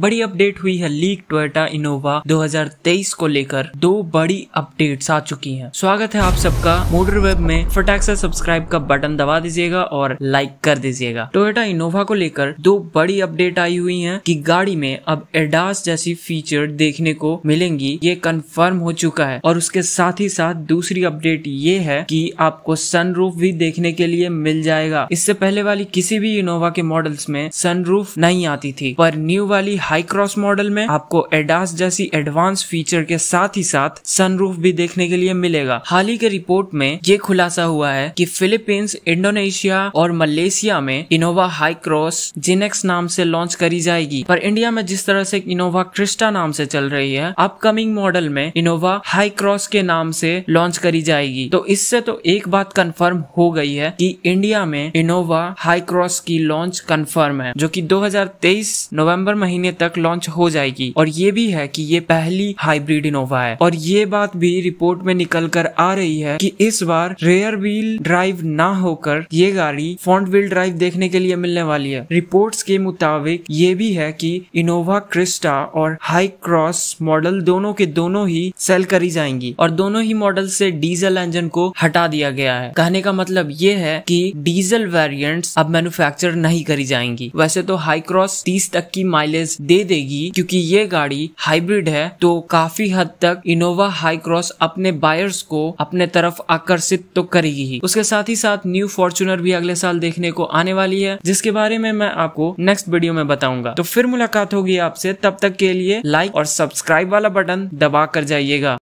बड़ी अपडेट हुई है लीक टोयोटा इनोवा 2023 को लेकर दो बड़ी अपडेट्स आ चुकी हैं। स्वागत है आप सबका मोटर वेब में फटाक से सब्सक्राइब का बटन दबा दीजिएगा और लाइक कर दीजिएगा टोयोटा इनोवा को लेकर दो बड़ी अपडेट आई हुई हैं कि गाड़ी में अब एडास जैसी फीचर देखने को मिलेंगी ये कन्फर्म हो चुका है और उसके साथ ही साथ दूसरी अपडेट ये है की आपको सन भी देखने के लिए मिल जाएगा इससे पहले वाली किसी भी इनोवा के मॉडल्स में सन नहीं आती थी पर न्यू वाली हाई क्रॉस मॉडल में आपको एडास जैसी एडवांस फीचर के साथ ही साथ सनरूफ भी देखने के लिए मिलेगा हाल ही के रिपोर्ट में ये खुलासा हुआ है कि फिलीपींस इंडोनेशिया और मलेशिया में इनोवा हाई क्रॉस जिनेक्स नाम से लॉन्च करी जाएगी पर इंडिया में जिस तरह से इनोवा क्रिस्टा नाम से चल रही है अपकमिंग मॉडल में इनोवा हाई क्रॉस के नाम से लॉन्च करी जाएगी तो इससे तो एक बात कंफर्म हो गई है कि इंडिया में इनोवा हाई क्रॉस की लॉन्च कंफर्म है जो कि 2023 नवंबर महीने तक लॉन्च हो जाएगी और ये भी है कि ये पहली हाइब्रिड इनोवा है और ये बात भी रिपोर्ट में निकल कर आ रही है कि इस बार रेयर व्हील ड्राइव ना होकर ये गाड़ी फ्रंट व्हील ड्राइव देखने के लिए मिलने वाली है रिपोर्ट्स के मुताबिक ये भी है कि इनोवा क्रिस्टा और हाई क्रॉस मॉडल दोनों के दोनों ही सेल करी जाएंगी और दोनों ही मॉडल से डीजल इंजन को हटा दिया गया है कहने का मतलब ये है कि डीजल वेरिएंट्स अब मैन्युफैक्चर नहीं करी जाएंगी वैसे तो हाई क्रॉस तीस तक की माइलेज दे देगी क्योंकि ये गाड़ी हाइब्रिड है तो काफी हद तक इनोवा हाई क्रॉस अपने बायर्स को अपने तरफ आकर्षित तो करेगी ही उसके साथ ही साथ न्यू फॉर्चुनर भी अगले साल देखने को आने वाली है जिसके बारे में मैं आपको नेक्स्ट वीडियो में बताऊंगा तो फिर मुलाकात होगी आपसे तब तक के लिए लाइक और सब्सक्राइब वाला बटन दबा कर जाइएगा